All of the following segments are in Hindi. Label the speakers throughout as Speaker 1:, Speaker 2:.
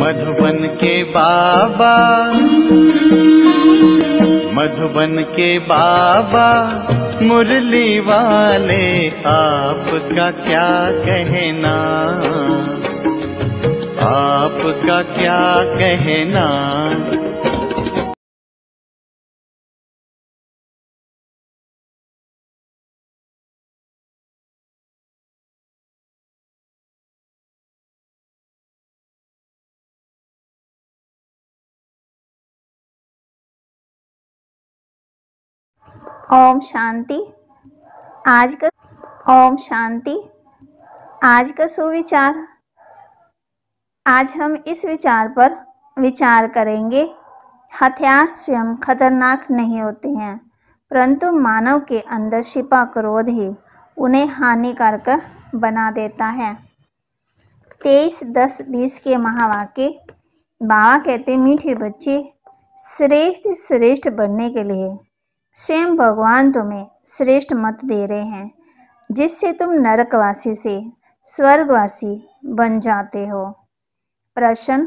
Speaker 1: मधुबन के बाबा मधुबन के बाबा मुरली वाले आपका क्या कहना
Speaker 2: आपका क्या कहना
Speaker 1: ओम शांति आज का ओम शांति आज का सुविचार आज हम इस विचार पर विचार करेंगे हथियार स्वयं खतरनाक नहीं होते हैं परंतु मानव के अंदर शिपा क्रोध ही उन्हें हानिकारक बना देता है तेईस दस बीस के महावाक्य बाबा कहते मीठे बच्चे श्रेष्ठ श्रेष्ठ बनने के लिए स्वयं भगवान तुम्हें श्रेष्ठ मत दे रहे हैं जिससे तुम नरकवासी से स्वर्गवासी बन जाते हो प्रश्न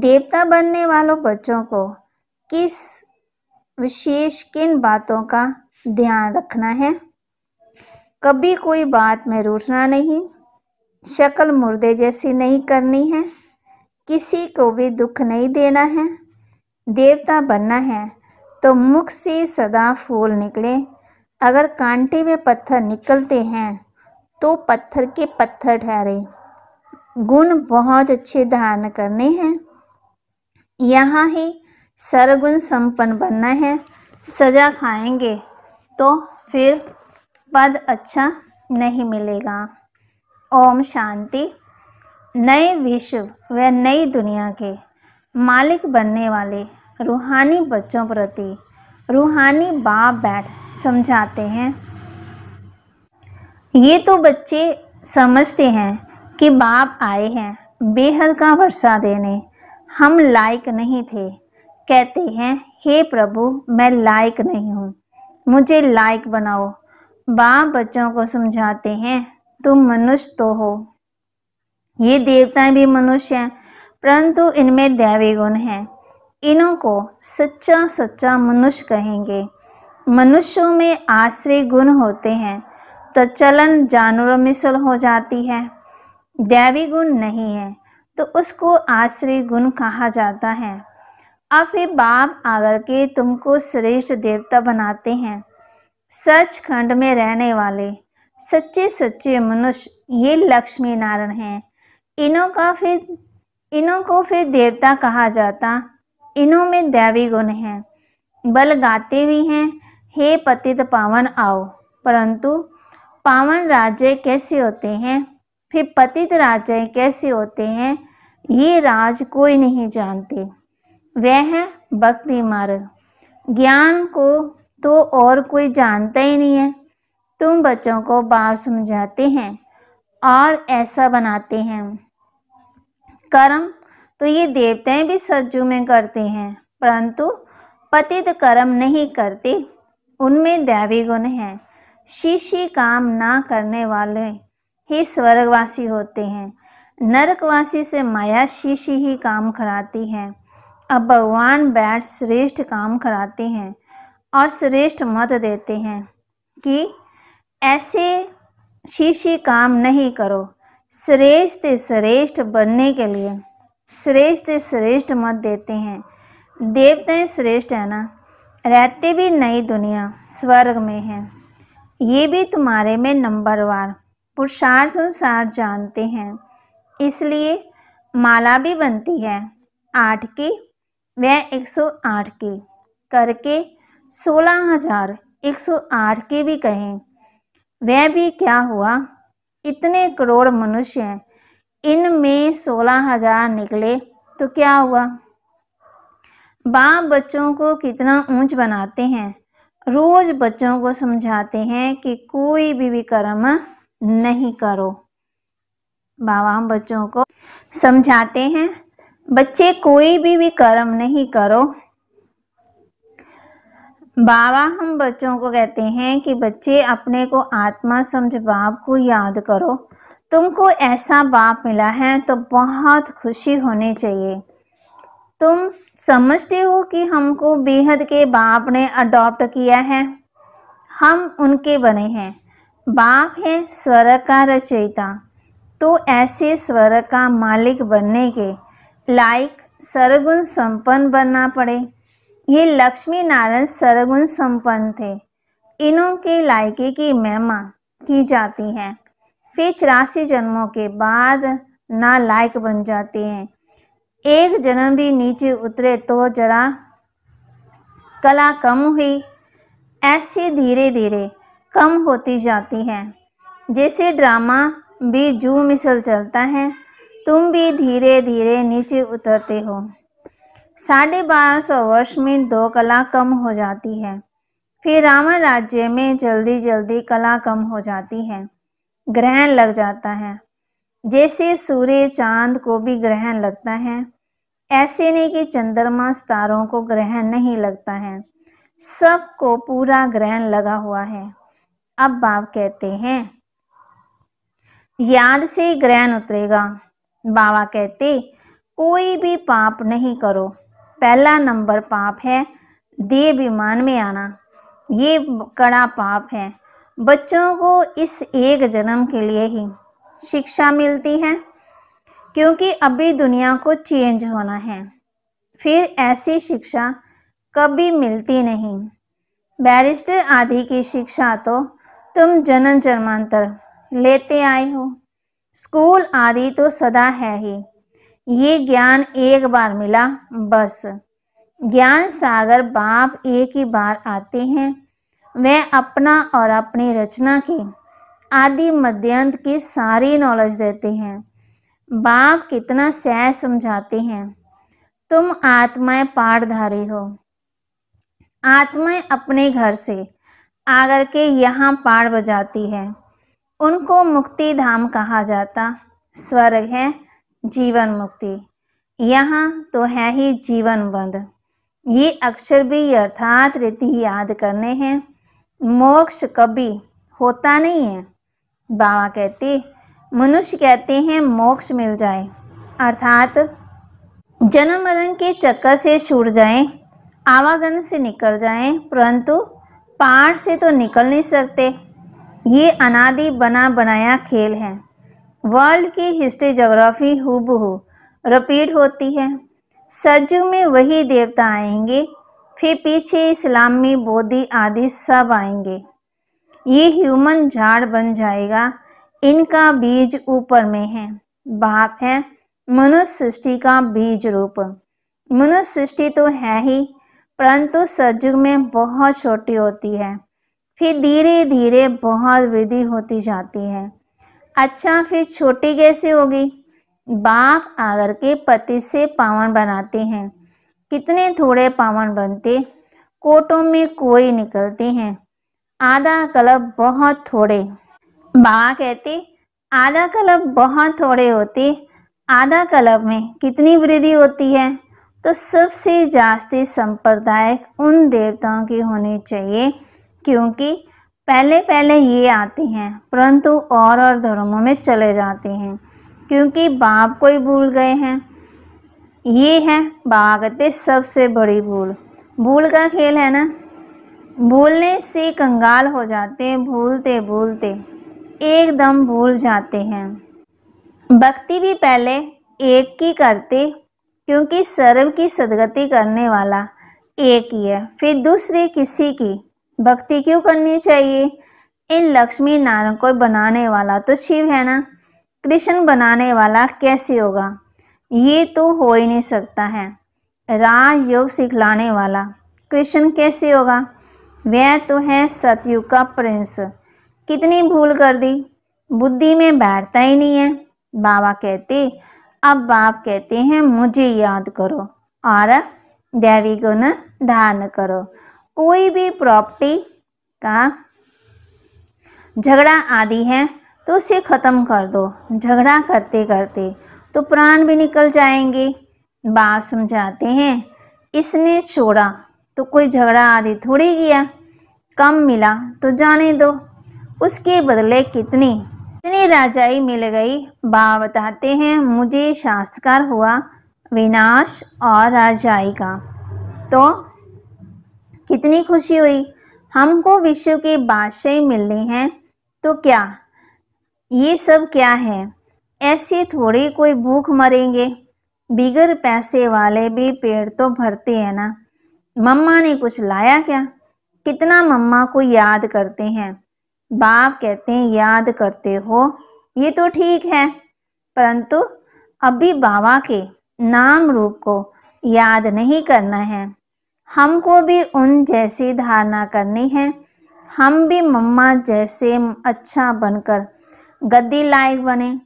Speaker 1: देवता बनने वालों बच्चों को किस विशेष किन बातों का ध्यान रखना है कभी कोई बात में रूठना नहीं शक्ल मुर्दे जैसी नहीं करनी है किसी को भी दुख नहीं देना है देवता बनना है तो मुख से सदा फूल निकले अगर कांटे में पत्थर निकलते हैं तो पत्थर के पत्थर ठहरे गुण बहुत अच्छे धारण करने हैं यहाँ ही सरगुण संपन्न बनना है सजा खाएंगे तो फिर पद अच्छा नहीं मिलेगा ओम शांति नए विश्व व नई दुनिया के मालिक बनने वाले रूहानी बच्चों प्रति रूहानी बाप बैठ समझाते हैं ये तो बच्चे समझते हैं कि बाप आए हैं बेहद का वर्षा देने हम लायक नहीं थे कहते हैं हे प्रभु मैं लायक नहीं हूँ मुझे लायक बनाओ बाप बच्चों को समझाते हैं तुम मनुष्य तो हो ये देवताएं भी मनुष्य हैं परंतु इनमें दैवी गुण हैं इनों को सच्चा सच्चा मनुष्य कहेंगे मनुष्यों में आश्रय गुण होते हैं तो चलन जानवरों मिसल हो जाती है दैवी गुण नहीं है तो उसको आश्रय गुण कहा जाता है अब फिर बाप आगर के तुमको श्रेष्ठ देवता बनाते हैं सच खंड में रहने वाले सच्चे सच्चे मनुष्य ये लक्ष्मी नारायण हैं इनों का फिर इनों को फिर देवता कहा जाता इन्हों में दैवी गुण हैं बल गाते भी हैं हे पतित पावन आओ परंतु पावन राज्य कैसे होते हैं फिर पतित राज्य कैसे होते हैं ये राज कोई नहीं जानते वह भक्ति मार्ग ज्ञान को तो और कोई जानता ही नहीं है तुम बच्चों को बाप समझाते हैं और ऐसा बनाते हैं कर्म तो ये देवताएं भी सज्जू में करते हैं परंतु पतित कर्म नहीं करते उनमें दैवी गुण है शीशी काम ना करने वाले ही स्वर्गवासी होते हैं नरकवासी से माया शीशी ही काम कराती है अब भगवान बैठ श्रेष्ठ काम कराते हैं और श्रेष्ठ मत देते हैं कि ऐसे शीशी काम नहीं करो श्रेष्ठ श्रेष्ठ बनने के लिए श्रेष्ठ श्रेष्ठ मत देते हैं देवताएं श्रेष्ठ है ना रहते भी नई दुनिया स्वर्ग में है ये भी तुम्हारे में वार पुरुषार्थ अनुसार जानते हैं इसलिए माला भी बनती है आठ की वह एक सौ आठ की करके सोलह हजार एक सौ आठ की भी कहें वह भी क्या हुआ इतने करोड़ मनुष्य हैं इनमें सोलह हजार निकले तो क्या हुआ बाप बच्चों को कितना ऊंच बनाते हैं रोज बच्चों को समझाते हैं कि कोई भी विकर्म नहीं करो बाबा हम बच्चों को समझाते हैं बच्चे कोई भी विकर्म नहीं करो बाबा हम बच्चों को कहते हैं कि बच्चे अपने को आत्मा समझ बाप को याद करो तुमको ऐसा बाप मिला है तो बहुत खुशी होनी चाहिए तुम समझते हो कि हमको बेहद के बाप ने अडॉप्ट किया है हम उनके बने हैं बाप है स्वर्ग का रचयिता तो ऐसे स्वर्ग का मालिक बनने के लायक सरगुण संपन्न बनना पड़े ये लक्ष्मी नारायण सरगुण संपन्न थे इन्हों के लायके की महिमा की जाती है फिर चौरासी जन्मों के बाद लायक बन जाते हैं एक जन्म भी नीचे उतरे तो जरा कला कम हुई ऐसे धीरे धीरे कम होती जाती है जैसे ड्रामा भी जू मिसल चलता है तुम भी धीरे धीरे नीचे उतरते हो साढ़े बारह सौ वर्ष में दो कला कम हो जाती है फिर रावण राज्य में जल्दी जल्दी कला कम हो जाती है ग्रहण लग जाता है जैसे सूर्य चांद को भी ग्रहण लगता है ऐसे नहीं कि चंद्रमा सितारों को ग्रहण नहीं लगता है सबको पूरा ग्रहण लगा हुआ है अब बाप कहते हैं याद से ग्रहण उतरेगा बाबा कहते कोई भी पाप नहीं करो पहला नंबर पाप है देह विमान में आना ये कड़ा पाप है बच्चों को इस एक जन्म के लिए ही शिक्षा मिलती है क्योंकि अभी दुनिया को चेंज होना है फिर ऐसी शिक्षा कभी मिलती नहीं बैरिस्टर आदि की शिक्षा तो तुम जन्म जन्मांतर लेते आए हो स्कूल आदि तो सदा है ही ये ज्ञान एक बार मिला बस ज्ञान सागर बाप एक ही बार आते हैं वे अपना और अपनी रचना की आदि मध्यंत की सारी नॉलेज देते हैं बाप कितना सह समझाते हैं तुम आत्माएं पाड़धारी हो आत्माएं अपने घर से आगर के यहाँ पाड़ बजाती है उनको मुक्ति धाम कहा जाता स्वर्ग है जीवन मुक्ति यहाँ तो है ही जीवन बंद ये अक्षर भी अर्थात रीति याद करने हैं मोक्ष कभी होता नहीं है बाबा कहते मनुष्य कहते हैं मोक्ष मिल जाए अर्थात जन्म मरण के चक्कर से छूट जाएं, आवागन से निकल जाएं, परंतु पाठ से तो निकल नहीं सकते ये अनादि बना बनाया खेल है वर्ल्ड की हिस्ट्री जोग्राफी हूबहू रिपीट होती है सजु में वही देवता आएंगे फिर पीछे इस्लामी बोधी आदि सब आएंगे ये ह्यूमन झाड़ बन जाएगा इनका बीज ऊपर में है बाप है मनुष्य सृष्टि का बीज रूप मनुष्य सृष्टि तो है ही परंतु सजुग में बहुत छोटी होती है फिर धीरे धीरे बहुत वृद्धि होती जाती है अच्छा फिर छोटी कैसे होगी बाप आगर के पति से पावन बनाते हैं कितने थोड़े पावन बनते कोटों में कोई निकलते हैं आधा कलब बहुत थोड़े बाबा कहते आधा कलब बहुत थोड़े होते आधा कलब में कितनी वृद्धि होती है तो सबसे जास्ती संप्रदाय उन देवताओं की होनी चाहिए क्योंकि पहले पहले ये आते हैं परंतु और और धर्मों में चले जाते हैं क्योंकि बाप कोई भूल गए हैं ये है बागते सबसे बड़ी भूल भूल का खेल है ना भूलने से कंगाल हो जाते भूलते भूलते एकदम भूल जाते हैं भक्ति भी पहले एक की करते क्योंकि सर्व की सदगति करने वाला एक ही है फिर दूसरी किसी की भक्ति क्यों करनी चाहिए इन लक्ष्मी नारायण को बनाने वाला तो शिव है ना कृष्ण बनाने वाला कैसे होगा ये तो हो ही नहीं सकता है राजयोग सिखलाने वाला कृष्ण कैसे होगा वह तो है सतयुग का प्रिंस कितनी भूल कर दी बुद्धि में बैठता ही नहीं है बाबा कहते अब बाप कहते हैं मुझे याद करो और देवी गुण धारण करो कोई भी प्रॉपर्टी का झगड़ा आदि है तो उसे ख़त्म कर दो झगड़ा करते करते तो प्राण भी निकल जाएंगे बाप समझाते हैं इसने छोड़ा तो कोई झगड़ा आदि थोड़ी किया कम मिला तो जाने दो उसके बदले कितनी इतनी राजाई मिल गई बा बताते हैं मुझे शास्त्रकार हुआ विनाश और राजाई का तो कितनी खुशी हुई हमको विश्व के बादशाह मिलने हैं तो क्या ये सब क्या है ऐसे थोड़ी कोई भूख मरेंगे बिगर पैसे वाले भी पेड़ तो भरते हैं ना मम्मा ने कुछ लाया क्या कितना मम्मा को याद करते हैं बाप कहते हैं याद करते हो ये तो ठीक है परंतु अभी बाबा के नाम रूप को याद नहीं करना है हमको भी उन जैसी धारणा करनी है हम भी मम्मा जैसे अच्छा बनकर गद्दी लायक बने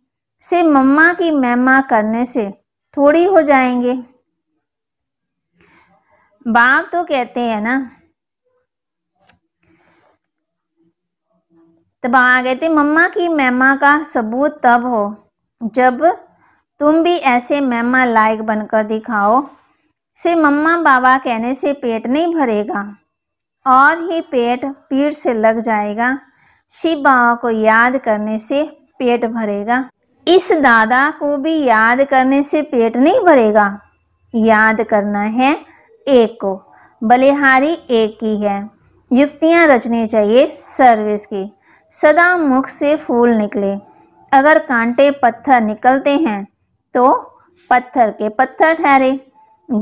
Speaker 1: से मम्मा की मैमा करने से थोड़ी हो जाएंगे बाप तो कहते हैं ना तब आ गए थे मम्मा की मैमा का सबूत तब हो जब तुम भी ऐसे महिमा लायक बनकर दिखाओ से मम्मा बाबा कहने से पेट नहीं भरेगा और ही पेट पीठ से लग जाएगा शिव बाबा को याद करने से पेट भरेगा इस दादा को भी याद करने से पेट नहीं भरेगा याद करना है एक को बलिहारी एक की है युक्तियां रचनी चाहिए सर्विस की सदा मुख से फूल निकले अगर कांटे पत्थर निकलते हैं तो पत्थर के पत्थर ठहरे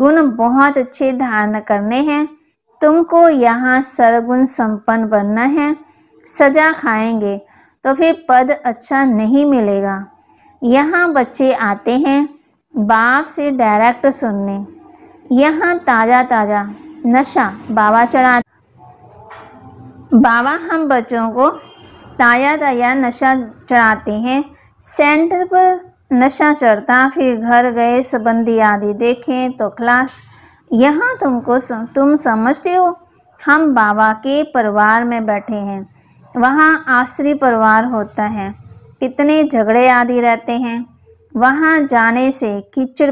Speaker 1: गुण बहुत अच्छे धारण करने हैं तुमको यहाँ सरगुण संपन्न बनना है सजा खाएंगे तो फिर पद अच्छा नहीं मिलेगा यहाँ बच्चे आते हैं बाप से डायरेक्ट सुनने यहाँ ताज़ा ताज़ा नशा बाबा चढ़ा बाबा हम बच्चों को ताज़ा ताज़ा नशा चढ़ाते हैं सेंटर पर नशा चढ़ता फिर घर गए संबंधी आदि देखें तो क्लास यहाँ तुमको तुम समझते हो हम बाबा के परिवार में बैठे हैं वहाँ आश्री परिवार होता है कितने झगड़े आदि रहते हैं वहाँ जाने से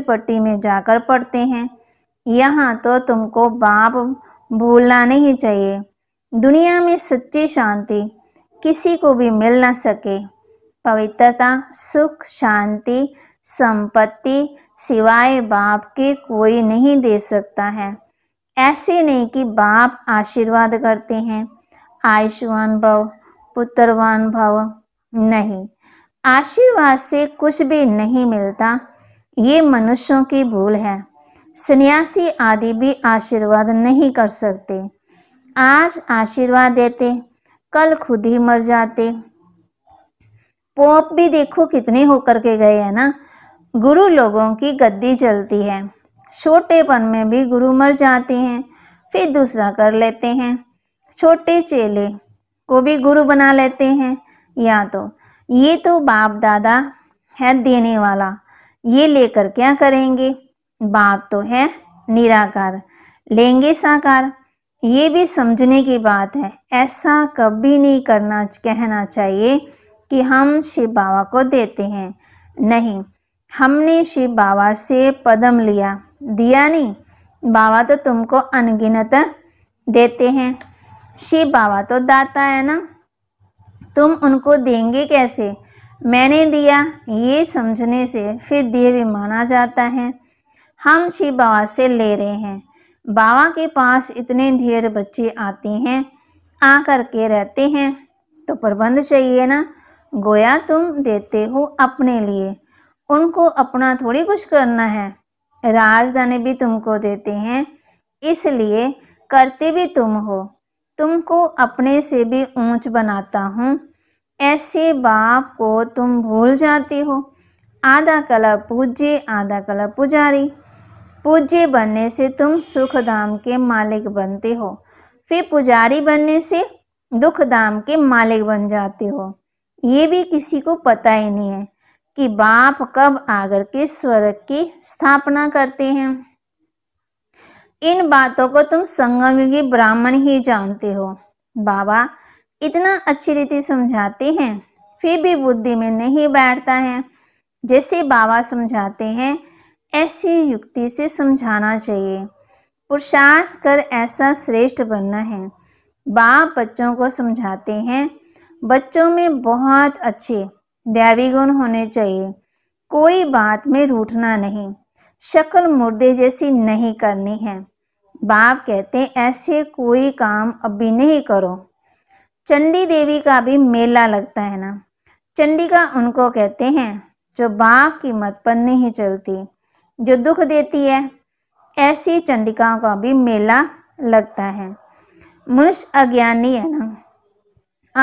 Speaker 1: पट्टी में जाकर पड़ते हैं यहाँ तो तुमको बाप भूलना नहीं चाहिए दुनिया में सच्ची शांति किसी को भी मिल ना सके पवित्रता सुख शांति संपत्ति सिवाय बाप के कोई नहीं दे सकता है ऐसे नहीं कि बाप आशीर्वाद करते हैं आयुष्मान भव पुत्रवान भव नहीं आशीर्वाद से कुछ भी नहीं मिलता ये मनुष्यों की भूल है सन्यासी आदि भी आशीर्वाद नहीं कर सकते आज आशीर्वाद देते कल खुद ही मर जाते पोप भी देखो कितने होकर के गए हैं ना गुरु लोगों की गद्दी चलती है छोटेपन में भी गुरु मर जाते हैं फिर दूसरा कर लेते हैं छोटे चेले को भी गुरु बना लेते हैं या तो ये तो बाप दादा है देने वाला ये लेकर क्या करेंगे बाप तो है निराकार लेंगे साकार ये भी समझने की बात है ऐसा कभी नहीं करना कहना चाहिए कि हम शिव बाबा को देते हैं नहीं हमने शिव बाबा से पदम लिया दिया नहीं बाबा तो तुमको अनगिनत देते हैं शिव बाबा तो दाता है ना तुम उनको देंगे कैसे मैंने दिया ये समझने से फिर दिए भी माना जाता है हम श्री बाबा से ले रहे हैं बाबा के पास इतने ढेर बच्चे आते हैं आ कर के रहते हैं तो प्रबंध चाहिए ना गोया तुम देते हो अपने लिए उनको अपना थोड़ी कुछ करना है राजधानी भी तुमको देते हैं इसलिए करते भी तुम हो तुमको अपने से भी ऊंच बनाता हूँ ऐसे बाप को तुम भूल जाती हो आधा कला पूज्य आधा कला पुजारी पूज्य बनने से तुम सुख धाम के मालिक बनते हो फिर पुजारी बनने से दुख धाम के मालिक बन जाते हो ये भी किसी को पता ही नहीं है कि बाप कब आकर के स्वर्ग की स्थापना करते हैं इन बातों को तुम संगम युगी ब्राह्मण ही जानते हो बाबा इतना अच्छी रीति समझाते हैं फिर भी बुद्धि में नहीं बैठता है जैसे बाबा समझाते हैं ऐसी युक्ति से समझाना चाहिए पुरुषार्थ कर ऐसा श्रेष्ठ बनना है बाप बच्चों को समझाते हैं बच्चों में बहुत अच्छे दैवी गुण होने चाहिए कोई बात में रूठना नहीं शक्ल मुर्दे जैसी नहीं करनी है बाप कहते ऐसे कोई काम अभी नहीं करो चंडी देवी का भी मेला लगता है ना चंडिका उनको कहते हैं जो बाप की मत पर नहीं चलती जो दुख देती है ऐसी चंडिकाओं का भी मेला लगता है मनुष्य अज्ञानी है ना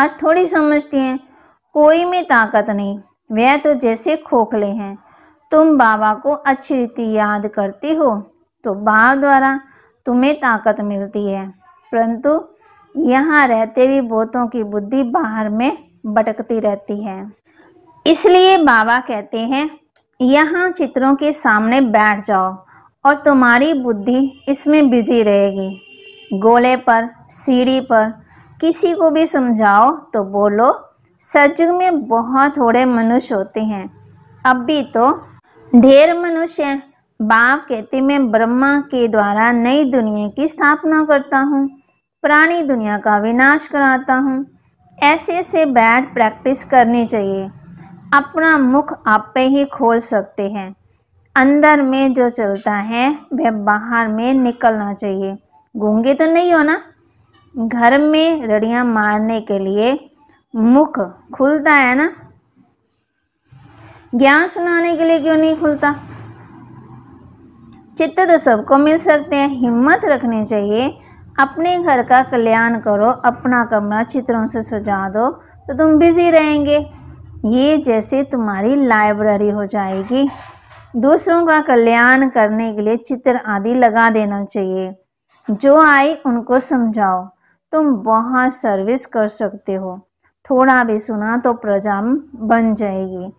Speaker 1: आज थोड़ी समझती हैं कोई में ताकत नहीं वह तो जैसे खोखले हैं तुम बाबा को अच्छी रीति याद करती हो तो बाप द्वारा तुम्हें ताकत मिलती है परंतु यहाँ रहते भी भूतों की बुद्धि बाहर में भटकती रहती है इसलिए बाबा कहते हैं यहाँ चित्रों के सामने बैठ जाओ और तुम्हारी बुद्धि इसमें बिजी रहेगी गोले पर सीढ़ी पर किसी को भी समझाओ तो बोलो सजुग में बहुत थोड़े मनुष्य होते हैं अब भी तो ढेर मनुष्य बाप कहते मैं ब्रह्मा के द्वारा नई दुनिया की स्थापना करता हूँ पुरानी दुनिया का विनाश कराता हूँ ऐसे से बैड प्रैक्टिस करनी चाहिए अपना मुख आप पे ही खोल सकते हैं अंदर में जो चलता है वह बाहर में निकलना चाहिए गूंगे तो नहीं हो ना घर में रड़ियाँ मारने के लिए मुख खुलता है ना ज्ञान सुनाने के लिए क्यों नहीं खुलता चित्त तो सबको मिल सकते हैं हिम्मत रखनी चाहिए अपने घर का कल्याण करो अपना कमरा चित्रों से सजा दो तो तुम बिजी रहेंगे ये जैसे तुम्हारी लाइब्रेरी हो जाएगी दूसरों का कल्याण करने के लिए चित्र आदि लगा देना चाहिए जो आए उनको समझाओ तुम बहुत सर्विस कर सकते हो थोड़ा भी सुना तो प्रजा बन जाएगी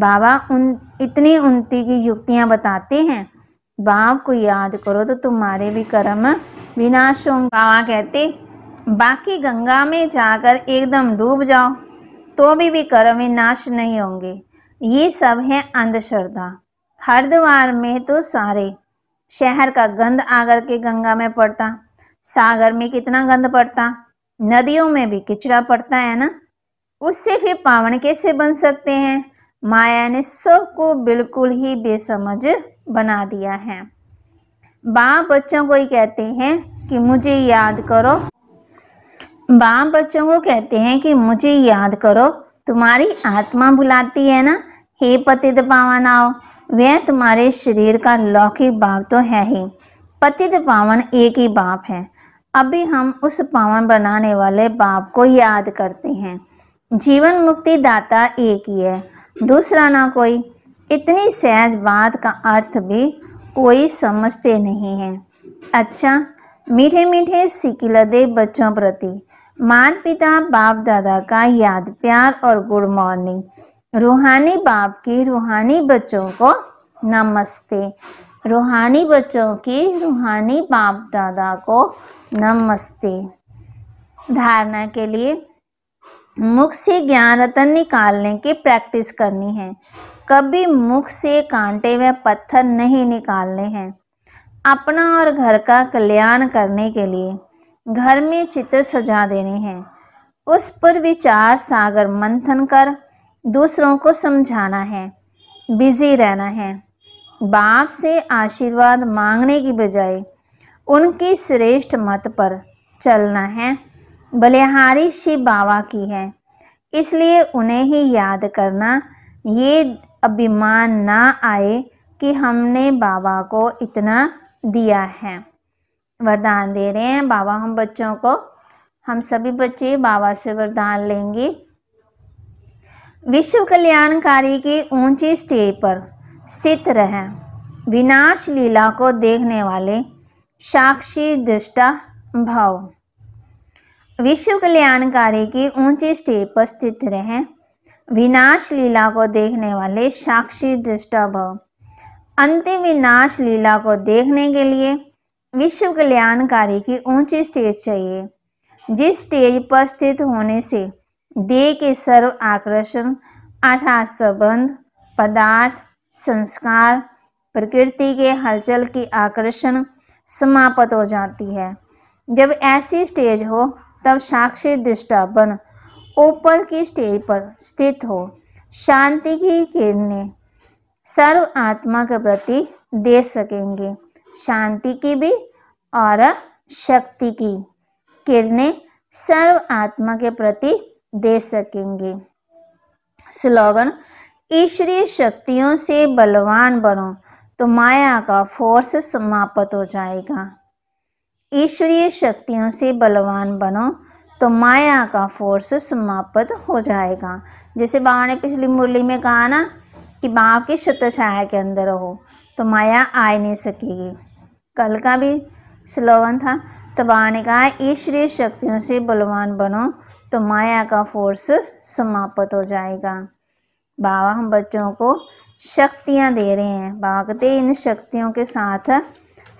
Speaker 1: बाबा उन इतनी उन्नति की युक्तियाँ बताते हैं बाप को याद करो तो तुम्हारे भी कर्म विनाशों बाबा कहते बाकी गंगा में जाकर एकदम डूब जाओ तो भी कर्म विनाश नहीं होंगे ये सब है अंधश्रद्धा हरिद्वार में तो सारे शहर का गंध आकर के गंगा में पड़ता सागर में कितना गंध पड़ता नदियों में भी किचड़ा पड़ता है ना उससे फिर पावन कैसे बन सकते हैं माया ने सबको बिल्कुल ही बेसमझ बना दिया है बाप बच्चों को ही कहते हैं कि मुझे याद करो बाप बच्चों को कहते हैं कि मुझे याद करो तुम्हारी आत्मा बुलाती है ना हे पतित पावनाओ आओ वह तुम्हारे शरीर का लौकिक बाप तो है ही पतित पावन एक ही बाप है अभी हम उस पावन बनाने वाले बाप को याद करते हैं जीवन मुक्ति दाता एक ही है दूसरा ना कोई इतनी सहज बात का अर्थ भी कोई समझते नहीं है अच्छा मीठे मीठे सिकिलदे बच्चों प्रति मान पिता बाप दादा का याद प्यार और गुड मॉर्निंग रूहानी बाप की रूहानी बच्चों को नमस्ते रूहानी बच्चों की रूहानी बाप दादा को नमस्ते धारणा के लिए मुख से ज्ञान रतन निकालने की प्रैक्टिस करनी है कभी मुख से कांटे व पत्थर नहीं निकालने हैं अपना और घर का कल्याण करने के लिए घर में चित्र सजा देने हैं उस पर विचार सागर मंथन कर दूसरों को समझाना है बिजी रहना है बाप से आशीर्वाद मांगने की बजाय उनकी श्रेष्ठ मत पर चलना है बलिहारी शिव बाबा की है इसलिए उन्हें ही याद करना ये अभिमान ना आए कि हमने बाबा को इतना दिया है वरदान दे रहे हैं बाबा हम बच्चों को हम सभी बच्चे बाबा से वरदान लेंगे विश्व कल्याणकारी की ऊंचे स्टेज पर स्थित रहे विनाश लीला को देखने वाले साक्षी दृष्टा भाव विश्व कल्याणकारी की ऊंचे स्टेज पर स्थित रहे विनाश लीला को देखने वाले साक्षी दृष्टा भाव अंतिम विनाश लीला को देखने के लिए विश्व कल्याणकारी की ऊंची स्टेज चाहिए जिस स्टेज पर स्थित होने से देह के सर्व आकर्षण अर्थात संबंध पदार्थ संस्कार प्रकृति के हलचल की आकर्षण समाप्त हो जाती है जब ऐसी स्टेज हो तब साक्षी दृष्टा बन ऊपर की स्टेज पर स्थित हो शांति की किरणें सर्व आत्मा के प्रति दे सकेंगे शांति की भी और शक्ति की किरणें सर्व आत्मा के प्रति दे सकेंगे स्लोगन ईश्वरीय शक्तियों से बलवान बनो तो माया का फोर्स समाप्त हो जाएगा ईश्वरीय शक्तियों से बलवान बनो तो माया का फोर्स समाप्त हो जाएगा जैसे बाबा ने पिछली मुरली में कहा ना कि बाप की शुद्ध छाया के अंदर हो तो माया आ नहीं सकेगी कल का भी स्लोगन था तो बाबा ने कहा ईश्वरीय शक्तियों से बलवान बनो तो माया का फोर्स समाप्त हो जाएगा बाबा हम बच्चों को शक्तियाँ दे रहे हैं बाबा कहते इन शक्तियों के साथ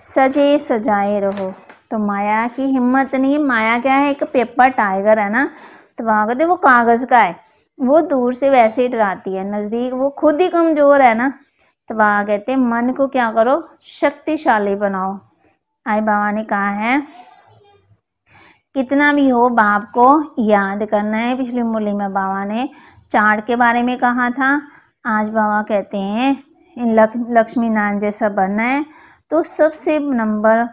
Speaker 1: सजे सजाए रहो तो माया की हिम्मत नहीं माया क्या है एक पेपर टाइगर है ना तो बाबा कहते वो कागज़ का है वो दूर से वैसे ही डराती है नज़दीक वो खुद ही कमज़ोर है ना तो बाबा कहते हैं मन को क्या करो शक्तिशाली बनाओ आई बाबा ने कहा है कितना भी हो बाप को याद करना है पिछली मुरली में बाबा ने चाड़ के बारे में कहा था आज बाबा कहते हैं लक, लक्ष्मी नारायण जैसा बनना है तो सबसे नंबर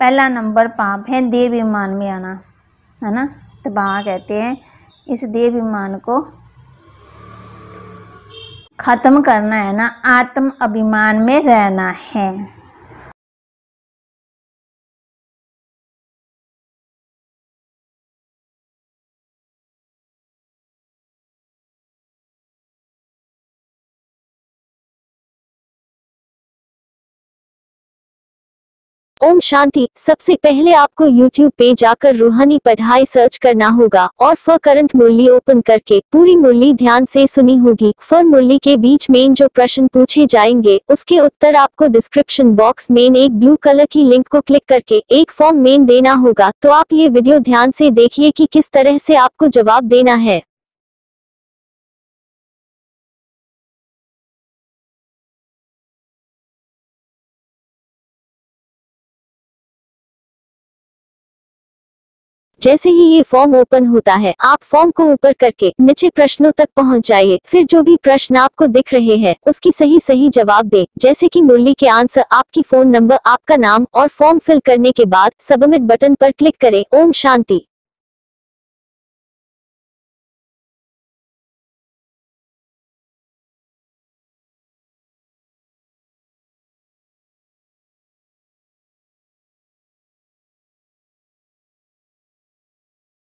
Speaker 1: पहला नंबर पाप है देव विमान में आना है ना तो बाबा कहते हैं इस देव अभिमान को खत्म करना है ना आत्म अभिमान में रहना है ओम शांति सबसे पहले आपको YouTube पे जाकर रूहानी पढ़ाई सर्च करना होगा और फ करंट मुरली ओपन करके पूरी मुरली ध्यान से सुनी होगी फ मुरली के बीच में जो प्रश्न पूछे जाएंगे उसके उत्तर आपको डिस्क्रिप्शन बॉक्स में एक ब्लू कलर की लिंक को क्लिक करके एक फॉर्म में देना होगा तो आप ये वीडियो ध्यान से देखिए कि किस तरह से आपको जवाब देना है जैसे ही ये फॉर्म ओपन होता है आप फॉर्म को ऊपर करके नीचे प्रश्नों तक पहुँच जाइए फिर जो भी प्रश्न आपको दिख रहे हैं उसकी सही सही जवाब दे जैसे की मुरली के आंसर आपकी फोन नंबर आपका नाम और फॉर्म फिल करने के बाद सबमिट बटन आरोप क्लिक करे ओम शांति